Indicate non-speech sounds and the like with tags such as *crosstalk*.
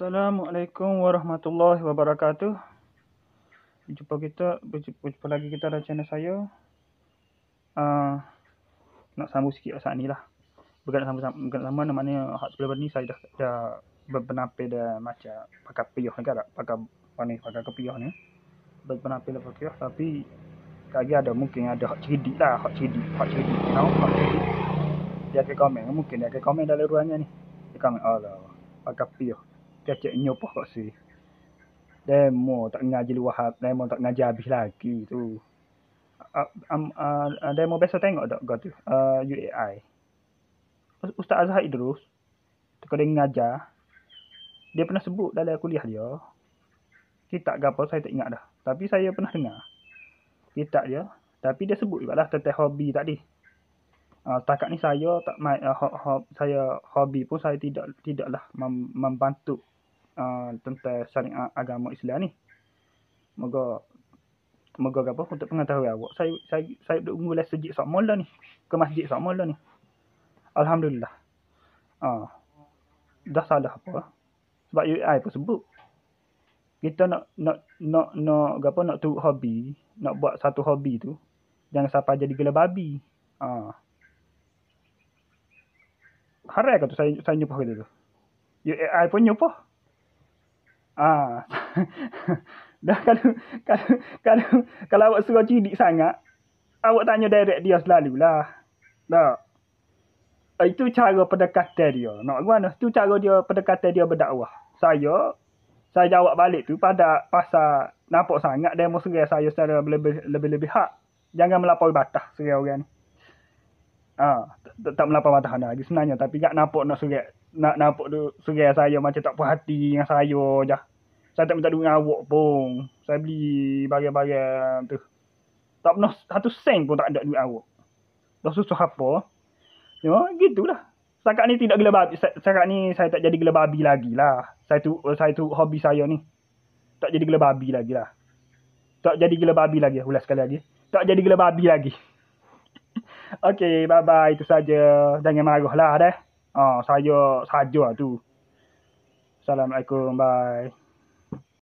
Assalamualaikum warahmatullahi wabarakatuh. Jumpa kita, jumpa lagi kita dalam channel saya. Uh, nak sambung sikit saat ni lah. Bukan nak sambung, bukan nak nama ni. hak sebelum ni saya dah, dah berpenapir dah macam pakai piyoh ni kadang. Pakai panik, pakai ke ni. Berpenapir lah piyoh tapi lagi ada mungkin ada hak cedik lah. Hak cedik, hak cedik. Tahu hak cedik. Dia akan komen, mungkin dia akan komen dalam ruangnya ni. Dia komen, oh Pakai piyoh cacat nyopok *laughs* si, Demo tak ngaji luahat, demo tak ngaji habis lagi tu. Uh, um, uh, demo biasa tengok dok, kau tu, uh, ah, UAI. Ustaz Azhar Idrus, kalau dia ngajar, dia pernah sebut dalam kuliah dia, kitab ke apa saya tak ingat dah. Tapi saya pernah dengar kitab dia, tapi dia sebut juga lah tentang hobi tadi. Uh, setakat ni saya tak uh, ho, saya hobi pun saya tidak tidaklah mem, membantu Ah, tentang syariat agama Islam ni. Moga moga apa untuk pengetahuan awak. Saya saya saya duduk ngulas sujud sok mola ni ke masjid sok mola ni. Alhamdulillah. Ah. Dah salah apa? Sebab UI pun sebut. Kita nak nak nak nak apa nak tu hobi, nak buat satu hobi tu jangan sampai jadi gila babi. Ah. Harai kata saya saya nyupah gitu tu. UI pun nyupah. Ah. *laughs* Dah kalau kalau kalau kalau awak suruh cidik sangat, awak tanya direct dia selalu lah. Tak. Ah, itu cara pendekatan dia. Nak guna tu cara dia pendekatan dia berdakwah. Saya saya jawab balik tu pada pasal nampak sangat demo serai saya secara lebih lebih lebih hak. Jangan melampaui batas serai orang ni. Ah, tak melampaui batas lagi sebenarnya tapi tak nampak nak serai nak nampak tu serai saya macam tak perhati hati dengan saya je. Saya tak minta duit dengan awak pun. Saya beli barang-barang tu. Tak pernah satu sen pun tak ada duit awak. tak susah apa. Ya, gitulah. sekarang ni tidak gila babi. sekarang ni saya tak jadi gila babi lagi lah. Saya tu, saya tu hobi saya ni. Tak jadi gila babi lagi lah. Tak jadi gila babi lagi. Ulas sekali lagi. Tak jadi gila babi lagi. *laughs* okay bye-bye. Itu saja. Jangan marah lah deh. Ah, saya saja lah tu. Assalamualaikum, bye.